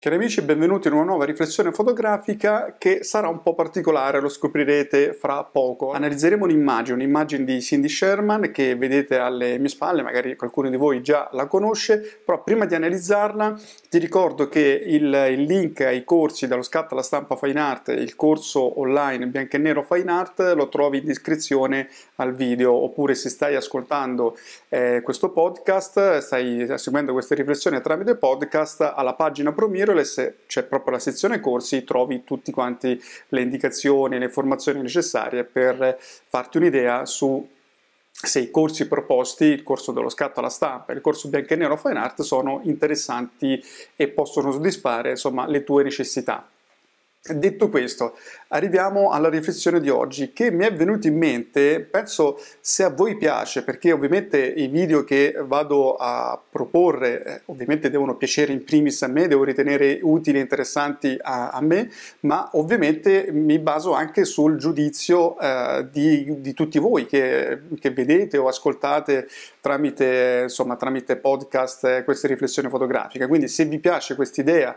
Cari amici, benvenuti in una nuova riflessione fotografica che sarà un po' particolare, lo scoprirete fra poco. Analizzeremo un'immagine, un'immagine di Cindy Sherman che vedete alle mie spalle, magari qualcuno di voi già la conosce, però prima di analizzarla ti ricordo che il, il link ai corsi dallo scatto alla stampa Fine Art, il corso online bianco e nero Fine Art, lo trovi in descrizione al video, oppure se stai ascoltando eh, questo podcast, stai seguendo queste riflessioni tramite podcast, alla pagina Promir wireless c'è cioè proprio la sezione corsi, trovi tutti quanti le indicazioni, e le informazioni necessarie per farti un'idea su se i corsi proposti, il corso dello scatto alla stampa e il corso bianco e nero fine art sono interessanti e possono soddisfare insomma, le tue necessità. Detto questo, arriviamo alla riflessione di oggi che mi è venuta in mente, penso se a voi piace, perché ovviamente i video che vado a proporre eh, ovviamente devono piacere in primis a me, devo ritenere utili e interessanti a, a me, ma ovviamente mi baso anche sul giudizio eh, di, di, tutti voi che, che, vedete o ascoltate tramite, insomma, tramite podcast eh, queste riflessioni fotografiche. Quindi se vi piace questa idea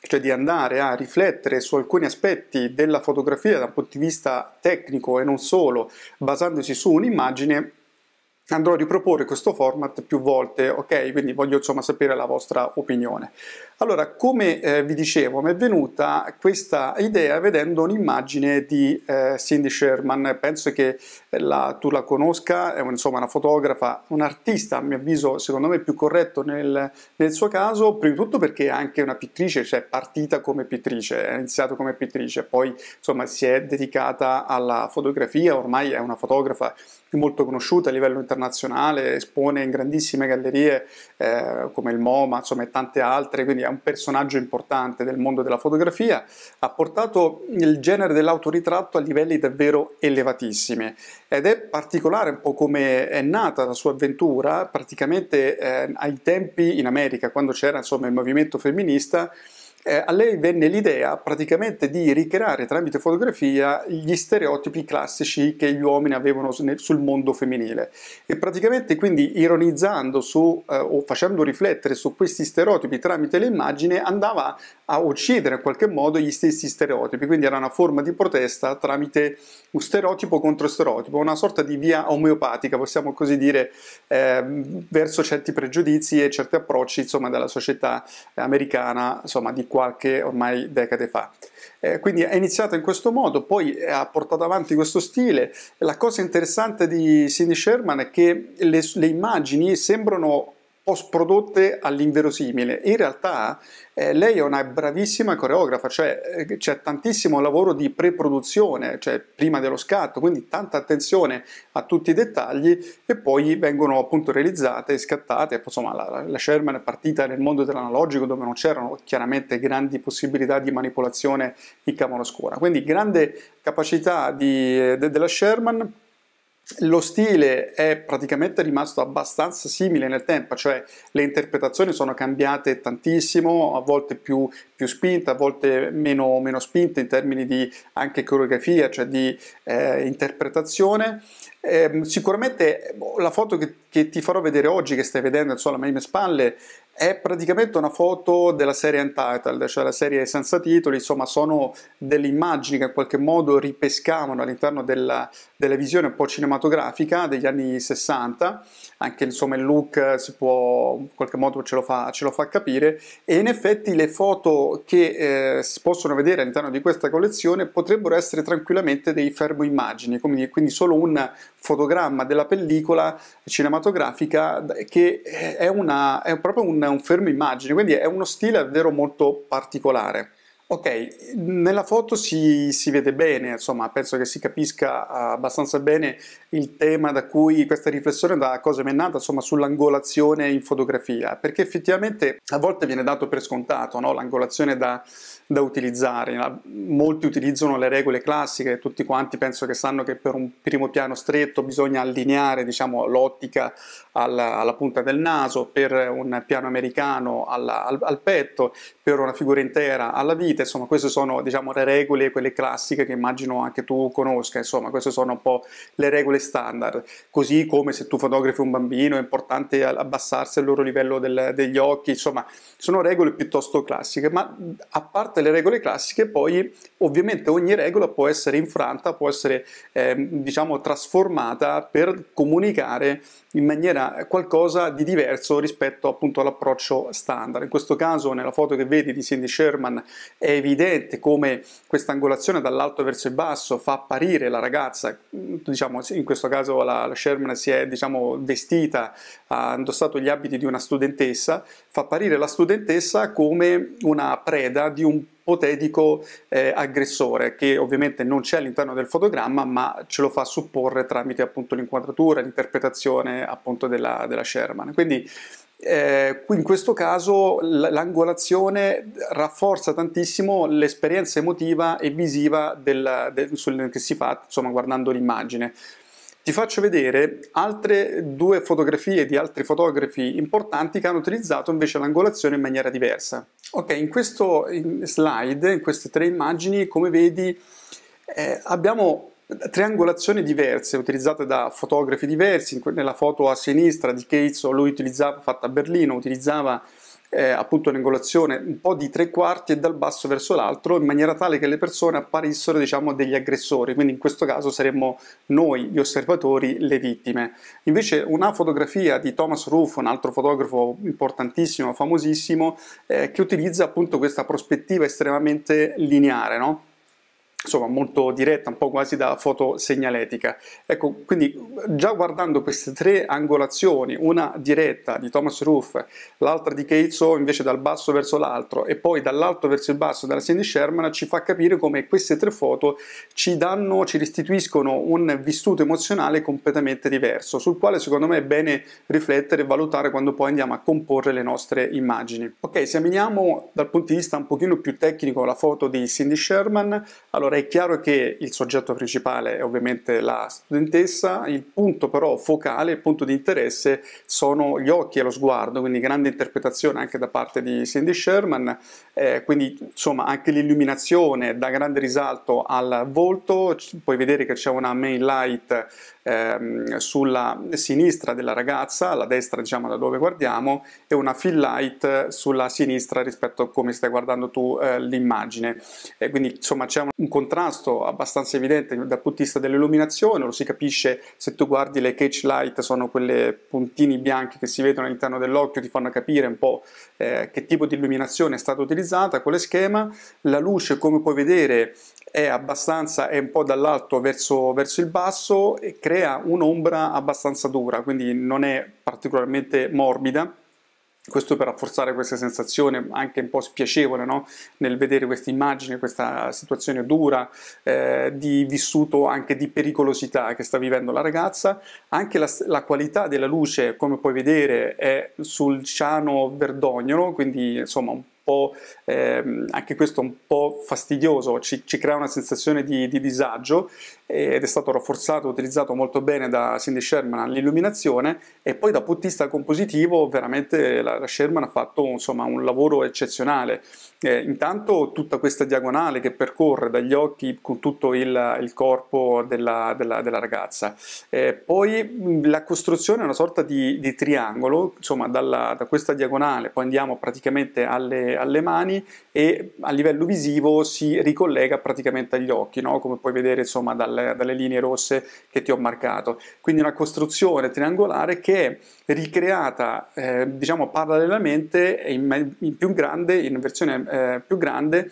cioè di andare a riflettere su alcuni aspetti della fotografia dal punto di vista tecnico e non solo, basandosi su un'immagine, andrò a riproporre questo format più volte, ok? Quindi voglio insomma sapere la vostra opinione. Allora, come eh, vi dicevo, mi è venuta questa idea vedendo un'immagine di eh, Cindy Sherman, penso che la, tu la conosca, è un, insomma una fotografa, un artista a mio avviso secondo me più corretto nel, nel suo caso, prima di tutto perché è anche una pittrice, cioè è partita come pittrice, è iniziata come pittrice, poi insomma si è dedicata alla fotografia, ormai è una fotografa molto conosciuta a livello internazionale, internazionale, espone in grandissime gallerie eh, come il MoMA, insomma, e tante altre, quindi è un personaggio importante del mondo della fotografia, ha portato il genere dell'autoritratto a livelli davvero elevatissimi ed è particolare un po' come è nata la sua avventura, praticamente eh, ai tempi in America, quando c'era insomma il movimento femminista, eh, a lei venne l'idea praticamente di ricreare tramite fotografia gli stereotipi classici che gli uomini avevano sul mondo femminile e praticamente quindi ironizzando su eh, o facendo riflettere su questi stereotipi tramite l'immagine andava a uccidere in qualche modo gli stessi stereotipi, quindi era una forma di protesta tramite un stereotipo contro stereotipo, una sorta di via omeopatica, possiamo così dire, eh, verso certi pregiudizi e certi approcci insomma, della società americana insomma, di qualche ormai decade fa. Eh, quindi è iniziato in questo modo, poi ha portato avanti questo stile. La cosa interessante di Cindy Sherman è che le, le immagini sembrano post-prodotte all'inverosimile. In realtà eh, lei è una bravissima coreografa, cioè eh, c'è tantissimo lavoro di pre-produzione, cioè prima dello scatto, quindi tanta attenzione a tutti i dettagli e poi vengono appunto realizzate, scattate, insomma la, la Sherman è partita nel mondo dell'analogico dove non c'erano chiaramente grandi possibilità di manipolazione in camera oscura, quindi grande capacità di, eh, de, della Sherman lo stile è praticamente rimasto abbastanza simile nel tempo, cioè le interpretazioni sono cambiate tantissimo, a volte più, più spinte, a volte meno, meno, spinte in termini di anche coreografia, cioè di eh, interpretazione. Eh, sicuramente boh, la foto che, che, ti farò vedere oggi, che stai vedendo insomma, alle mie spalle, è praticamente una foto della serie Untitled, cioè la serie senza titoli, insomma sono delle immagini che in qualche modo ripescavano all'interno della, della visione un po' cinematografica degli anni 60, anche insomma il look si può in qualche modo ce lo fa, ce lo fa capire e in effetti le foto che eh, si possono vedere all'interno di questa collezione potrebbero essere tranquillamente dei fermo immagini, quindi, quindi solo un fotogramma della pellicola cinematografica che è, una, è proprio un, un fermo immagine, quindi è uno stile davvero molto particolare. Ok, nella foto si, si, vede bene, insomma, penso che si capisca ah, abbastanza bene il tema da cui questa riflessione da cosa mi è nata, insomma, sull'angolazione in fotografia, perché effettivamente a volte viene dato per scontato no? l'angolazione da, da, utilizzare. Molti utilizzano le regole classiche, tutti quanti penso che sanno che per un primo piano stretto bisogna allineare diciamo, l'ottica alla, alla, punta del naso, per un piano americano alla, al, al petto, per una figura intera alla vita vita, insomma queste sono diciamo, le regole, quelle classiche che immagino anche tu conosca, insomma queste sono un po' le regole standard, così come se tu fotografi un bambino è importante abbassarsi il loro livello del, degli occhi, insomma sono regole piuttosto classiche, ma a parte le regole classiche poi ovviamente ogni regola può essere infranta, può essere eh, diciamo trasformata per comunicare in maniera qualcosa di diverso rispetto appunto all'approccio standard. In questo caso nella foto che vedi di Cindy Sherman è è evidente come questa angolazione dall'alto verso il basso fa apparire la ragazza, diciamo in questo caso la, la Sherman si è diciamo, vestita, ha indossato gli abiti di una studentessa, fa apparire la studentessa come una preda di un ipotetico eh, aggressore che ovviamente non c'è all'interno del fotogramma ma ce lo fa supporre tramite appunto l'inquadratura, l'interpretazione appunto della, della Sherman. Quindi eh, in questo caso l'angolazione rafforza tantissimo l'esperienza emotiva e visiva del, del, sul, che si fa insomma, guardando l'immagine. Ti faccio vedere altre due fotografie di altri fotografi importanti che hanno utilizzato invece l'angolazione in maniera diversa. Ok, in questo slide, in queste tre immagini, come vedi, eh, abbiamo triangolazioni diverse utilizzate da fotografi diversi, nella foto a sinistra di Keizzo lui utilizzava, fatta a Berlino, utilizzava eh, appunto un'angolazione un po' di tre quarti e dal basso verso l'altro in maniera tale che le persone apparissero diciamo degli aggressori quindi in questo caso saremmo noi gli osservatori le vittime invece una fotografia di Thomas Ruff un altro fotografo importantissimo famosissimo eh, che utilizza appunto questa prospettiva estremamente lineare no? insomma molto diretta, un po' quasi da fotosegnaletica. Ecco, quindi già guardando queste tre angolazioni, una diretta di Thomas Roof, l'altra di Keats invece dal basso verso l'altro e poi dall'alto verso il basso dalla Cindy Sherman, ci fa capire come queste tre foto ci danno, ci restituiscono un vissuto emozionale completamente diverso, sul quale secondo me è bene riflettere e valutare quando poi andiamo a comporre le nostre immagini. Ok, esaminiamo dal punto di vista un pochino più tecnico la foto di Cindy Sherman, allora allora è chiaro che il soggetto principale è ovviamente la studentessa, il punto però focale, il punto di interesse sono gli occhi e lo sguardo, quindi grande interpretazione anche da parte di Cindy Sherman, eh, quindi insomma anche l'illuminazione dà grande risalto al volto, puoi vedere che c'è una main light ehm, sulla sinistra della ragazza, la destra diciamo da dove guardiamo, e una fill light sulla sinistra rispetto a come stai guardando tu eh, l'immagine. E quindi insomma c'è un, contrasto abbastanza evidente dal punto di vista dell'illuminazione, lo si capisce se tu guardi le catch light, sono quelle puntini bianchi che si vedono all'interno dell'occhio, ti fanno capire un po' eh, che tipo di illuminazione è stata utilizzata, quale schema, la luce come puoi vedere è abbastanza, è un po' dall'alto verso, verso il basso e crea un'ombra abbastanza dura, quindi non è particolarmente morbida. Questo per rafforzare questa sensazione anche un po' spiacevole no? nel vedere questa immagine, questa situazione dura eh, di vissuto anche di pericolosità che sta vivendo la ragazza. Anche la, la qualità della luce, come puoi vedere, è sul ciano verdognolo, quindi insomma un po', ehm, anche questo un po' fastidioso, ci, ci crea una sensazione di, di disagio ed è stato rafforzato, utilizzato molto bene da Cindy Sherman all'illuminazione e poi da puntista compositivo veramente la, la Sherman ha fatto insomma, un lavoro eccezionale. Eh, intanto tutta questa diagonale che percorre dagli occhi con tutto il, il corpo della, della, della ragazza. Eh, poi la costruzione è una sorta di, di triangolo, insomma dalla, da questa diagonale poi andiamo praticamente alle, alle mani e a livello visivo si ricollega praticamente agli occhi, no? come puoi vedere insomma dalle, dalle linee rosse che ti ho marcato. Quindi una costruzione triangolare che è ricreata eh, diciamo parallelamente in, in più grande, in versione eh, più grande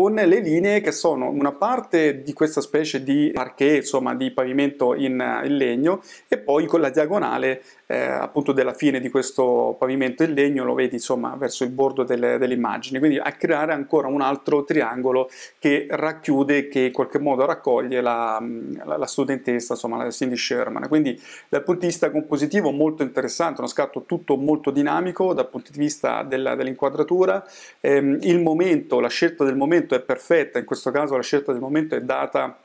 con le linee che sono una parte di questa specie di parquet, insomma di pavimento in, in legno e poi con la diagonale eh, appunto della fine di questo pavimento in legno lo vedi insomma verso il bordo delle, dell'immagine, quindi a creare ancora un altro triangolo che racchiude, che in qualche modo raccoglie la, la, la studentessa, insomma la Cindy Sherman. Quindi dal punto di vista compositivo molto interessante, uno scatto tutto molto dinamico dal punto di vista della, dell'inquadratura, ehm, il momento, la scelta del momento momento è perfetta, in questo caso la scelta del momento è data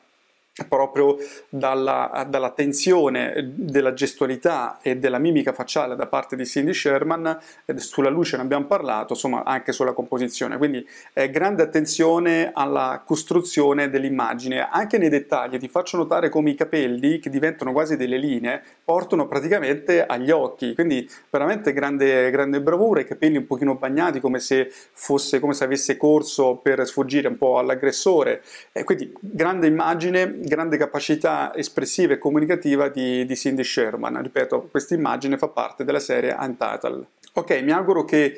proprio dalla, dalla, della gestualità e della mimica facciale da parte di Cindy Sherman, sulla luce ne abbiamo parlato, insomma anche sulla composizione, quindi eh, grande attenzione alla costruzione dell'immagine, anche nei dettagli, ti faccio notare come i capelli che diventano quasi delle linee, portano praticamente agli occhi, quindi veramente grande, grande bravura, i capelli un pochino bagnati come se, fosse, come se avesse corso per sfuggire un po' all'aggressore, eh, quindi grande immagine grande capacità espressiva e comunicativa di, di Cindy Sherman. Ripeto, questa immagine fa parte della serie Untitled. Ok, mi auguro che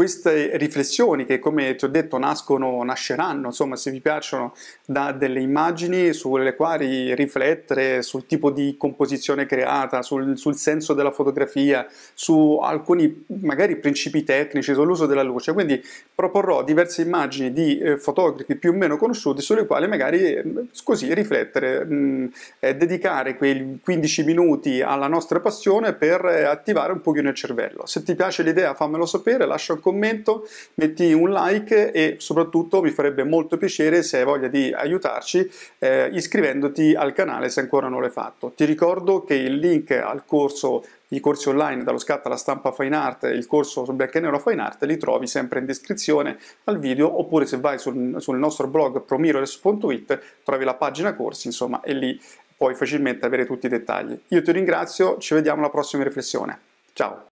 queste riflessioni che come ti ho detto nascono, nasceranno, insomma se vi piacciono, da delle immagini sulle quali riflettere sul tipo di composizione creata, sul, sul senso della fotografia, su alcuni magari principi tecnici, sull'uso della luce, quindi proporrò diverse immagini di eh, fotografi più o meno conosciuti sulle quali magari eh, così riflettere, mh, mm, eh, dedicare quei 15 minuti alla nostra passione per attivare un pochino il cervello. Se ti piace l'idea fammelo sapere, lascia ancora commento, metti un like e soprattutto mi farebbe molto piacere se hai voglia di aiutarci eh, iscrivendoti al canale se ancora non l'hai fatto. Ti ricordo che il link al corso i corsi online dallo scatto alla stampa fine art il corso su bianco e nero fine art li trovi sempre in descrizione al video oppure se vai sul, sul nostro blog promirores.it trovi la pagina corsi insomma e lì puoi facilmente avere tutti i dettagli. Io ti ringrazio, ci vediamo alla prossima riflessione. Ciao!